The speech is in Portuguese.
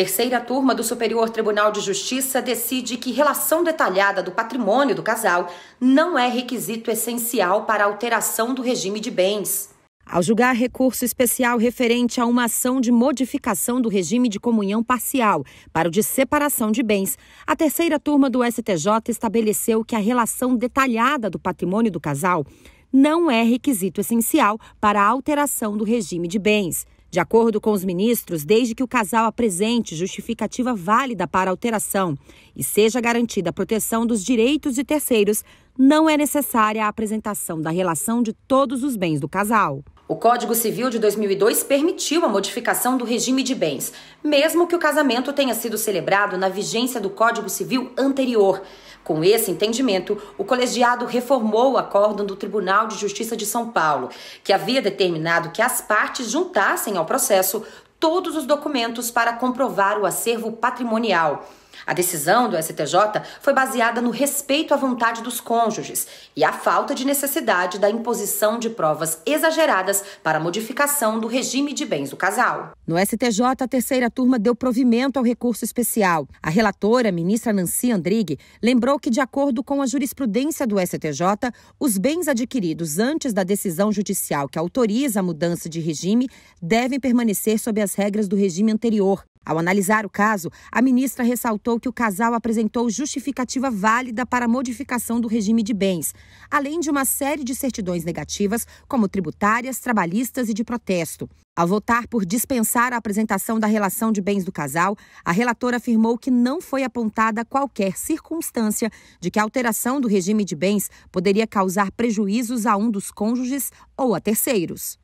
Terceira turma do Superior Tribunal de Justiça decide que relação detalhada do patrimônio do casal não é requisito essencial para alteração do regime de bens. Ao julgar recurso especial referente a uma ação de modificação do regime de comunhão parcial para o de separação de bens, a terceira turma do STJ estabeleceu que a relação detalhada do patrimônio do casal não é requisito essencial para a alteração do regime de bens. De acordo com os ministros, desde que o casal apresente justificativa válida para alteração e seja garantida a proteção dos direitos de terceiros, não é necessária a apresentação da relação de todos os bens do casal. O Código Civil de 2002 permitiu a modificação do regime de bens, mesmo que o casamento tenha sido celebrado na vigência do Código Civil anterior. Com esse entendimento, o colegiado reformou o acórdão do Tribunal de Justiça de São Paulo, que havia determinado que as partes juntassem ao processo todos os documentos para comprovar o acervo patrimonial. A decisão do STJ foi baseada no respeito à vontade dos cônjuges e à falta de necessidade da imposição de provas exageradas para a modificação do regime de bens do casal. No STJ, a terceira turma deu provimento ao recurso especial. A relatora, ministra Nancy Andrighi, lembrou que, de acordo com a jurisprudência do STJ, os bens adquiridos antes da decisão judicial que autoriza a mudança de regime devem permanecer sob as regras do regime anterior. Ao analisar o caso, a ministra ressaltou que o casal apresentou justificativa válida para a modificação do regime de bens, além de uma série de certidões negativas, como tributárias, trabalhistas e de protesto. Ao votar por dispensar a apresentação da relação de bens do casal, a relatora afirmou que não foi apontada qualquer circunstância de que a alteração do regime de bens poderia causar prejuízos a um dos cônjuges ou a terceiros.